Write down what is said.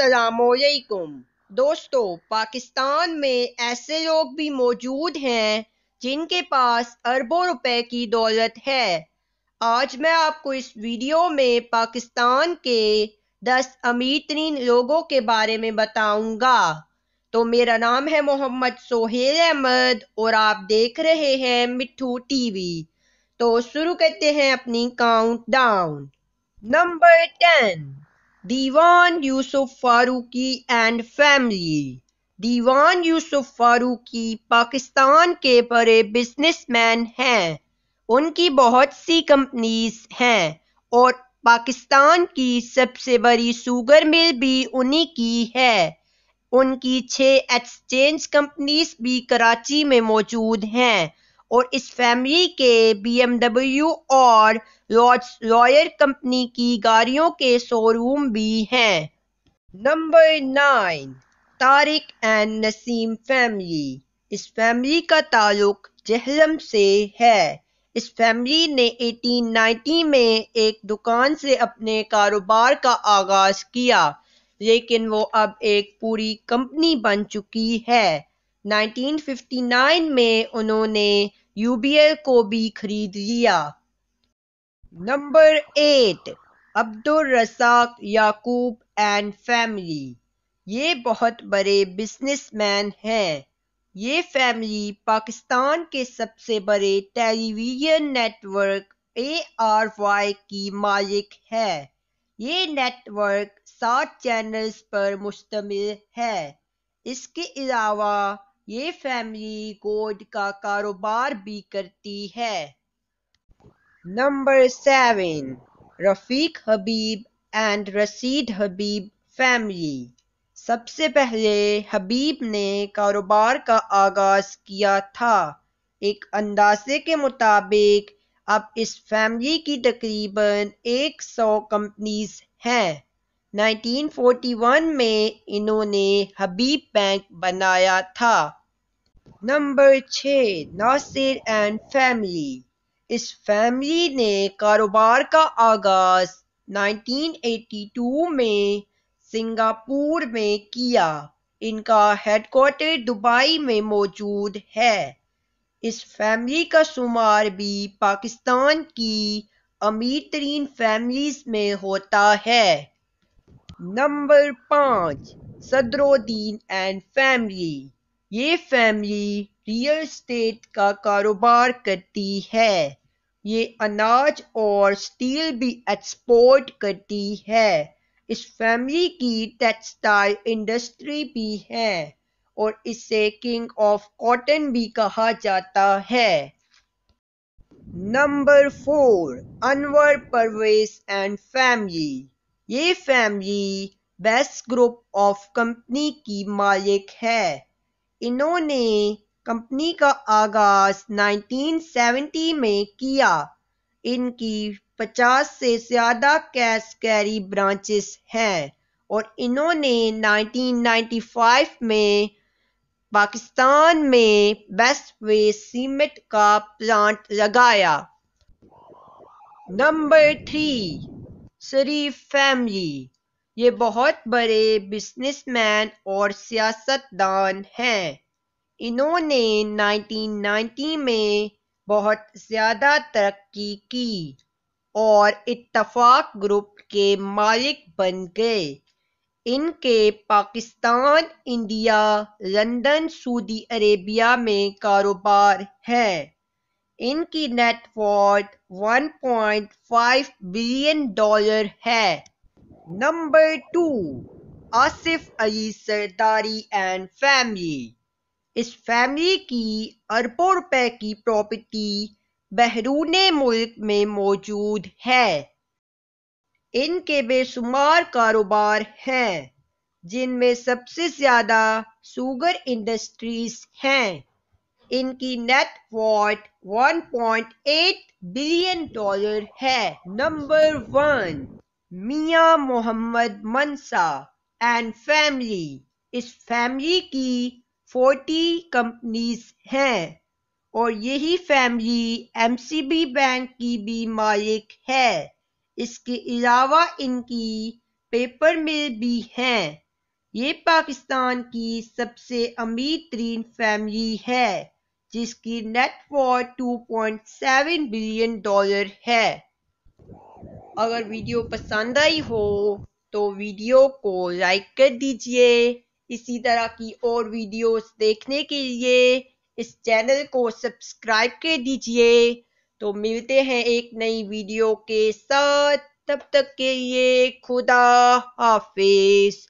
असलकुम दोस्तों पाकिस्तान में ऐसे लोग भी मौजूद हैं जिनके पास अरबों रुपए की दौलत है आज मैं आपको इस वीडियो में पाकिस्तान के 10 अमीर तरीन लोगों के बारे में बताऊंगा तो मेरा नाम है मोहम्मद सोहेल अहमद और आप देख रहे हैं मिठू टीवी तो शुरू करते हैं अपनी countdown number ten Dewan Yousuf Farooqui and family Dewan Yousuf Farooqui Pakistan के बड़े बिजनेसमैन हैं उनकी बहुत सी कंपनीज हैं और पाकिस्तान की सबसे बड़ी सुगर मिल भी उन्हीं की है उनकी छह एक्सचेंज कंपनीज भी कराची में मौजूद हैं और इस फैमिली के बीएमडब्ल्यू और रॉयस रॉयर कंपनी की गाड़ियों के शोरूम भी हैं number nine Tariq and Naseem family इस फैमिली का ताल्लुक जहलम से है इस फैमिली ने 1890 में एक दुकान से अपने कारोबार का आगाज किया लेकिन वो अब एक पूरी कंपनी बन चुकी है 1959 में उन्होंने यूबीएल को भी खरीद लिया number eight Abdul Razzaq Yaqoob and family ये बहुत बड़े बिजनेसमैन हैं ये फैमिली पाकिस्तान के सबसे बड़े television network A R Y की मालिक है ये नेटवर्क सात चैनल्स पर मुश्तमिल है इसके अलावा ये फैमिली गोल्ड का कारोबार भी करती है number seven Rafiq Habib and Rasheed Habib family सबसे पहले हबीब ने कारोबार का आगाज किया था एक अंदाजे के मुताबिक अब इस फैमिली की तकरीबन 100 कंपनीज हैं 1941 में इन्होंने हबीब बैंक बनाया था नंबर छ नासिर एंड फैमिली इस फैमिली ने कारोबार का आगाज 1982 में सिंगापुर में किया इनका हेडक्वार्टर दुबई में मौजूद है इस फैमिली का शुमार भी पाकिस्तान की अमीर तरीन फैमिलीज में होता है नंबर पाँच सदरुद्दीन एंड फैमिली ये फैमिली रियल स्टेट का कारोबार करती है ये अनाज और स्टील भी एक्सपोर्ट करती है इस फैमिली की टेक्सटाइल इंडस्ट्री भी है और इसे किंग ऑफ कॉटन भी कहा जाता है number four Anwar Pervez and family ये family best group of company की मालिक है इन्होंने कंपनी का आगाज 1970 में किया इनकी 50 से ज्यादा कैश कैरी ब्रांचेस हैं और इन्होंने 1995 में पाकिस्तान में बेस्ट वे सीमेंट का प्लांट लगाया नंबर थ्री शरीफ फैमिली ये बहुत बड़े बिजनेसमैन और सियासतदान हैं इन्होंने 1990 में बहुत ज़्यादा तरक्की की और इत्तफाक ग्रुप के मालिक बन गए इनके Pakistan India London Saudi Arabia में कारोबार है इनकी नेटवर्थ 1.5 बिलियन डॉलर है Number two, Asif Ali Zardari and family इस फैमिली की अरबों रुपए की प्रॉपर्टी बहरून मुल्क में मौजूद है इनके बेशुमार कारोबार हैं जिनमें सबसे ज़्यादा सुगर इंडस्ट्रीज हैं इनकी नेट पॉइंट 1.8 बिलियन डॉलर है number one Mian Muhammad Mansha and family इस फैमिली की फोर्टी कंपनीज हैं और यही फैमिली एमसीबी बैंक की भी मालिक है इसके अलावा इनकी पेपर मिल भी हैं ये पाकिस्तान की सबसे अमीर तरीन फैमिली है जिसकी नेटवर्थ 2.7 बिलियन डॉलर है अगर वीडियो पसंद आई हो तो वीडियो को लाइक कर दीजिए इसी तरह की और वीडियोस देखने के लिए इस चैनल को सब्सक्राइब कर दीजिए तो मिलते हैं एक नई वीडियो के साथ तब तक के लिए खुदा हाफिज